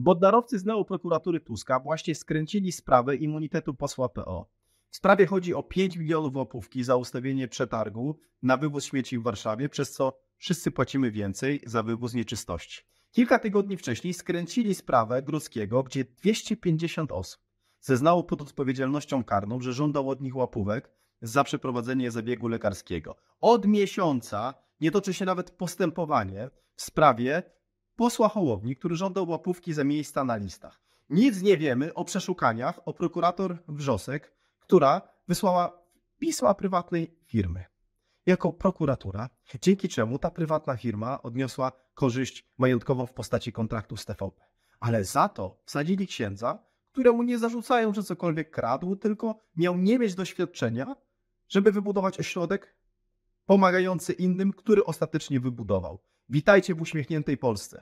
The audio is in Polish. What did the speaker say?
Bodnarowcy z neoprokuratury Tuska właśnie skręcili sprawę immunitetu posła PO. W sprawie chodzi o 5 milionów łapówki za ustawienie przetargu na wywóz śmieci w Warszawie, przez co wszyscy płacimy więcej za wywóz nieczystości. Kilka tygodni wcześniej skręcili sprawę gruskiego, gdzie 250 osób zeznało pod odpowiedzialnością karną, że żądał od nich łapówek za przeprowadzenie zabiegu lekarskiego. Od miesiąca nie toczy się nawet postępowanie w sprawie posła Hołowni, który żądał łapówki za miejsca na listach. Nic nie wiemy o przeszukaniach o prokurator Wrzosek, która wysłała pisma prywatnej firmy jako prokuratura, dzięki czemu ta prywatna firma odniosła korzyść majątkową w postaci kontraktu z TVP. Ale za to wsadzili księdza, któremu nie zarzucają, że cokolwiek kradł, tylko miał nie mieć doświadczenia, żeby wybudować ośrodek pomagający innym, który ostatecznie wybudował. Witajcie w uśmiechniętej Polsce.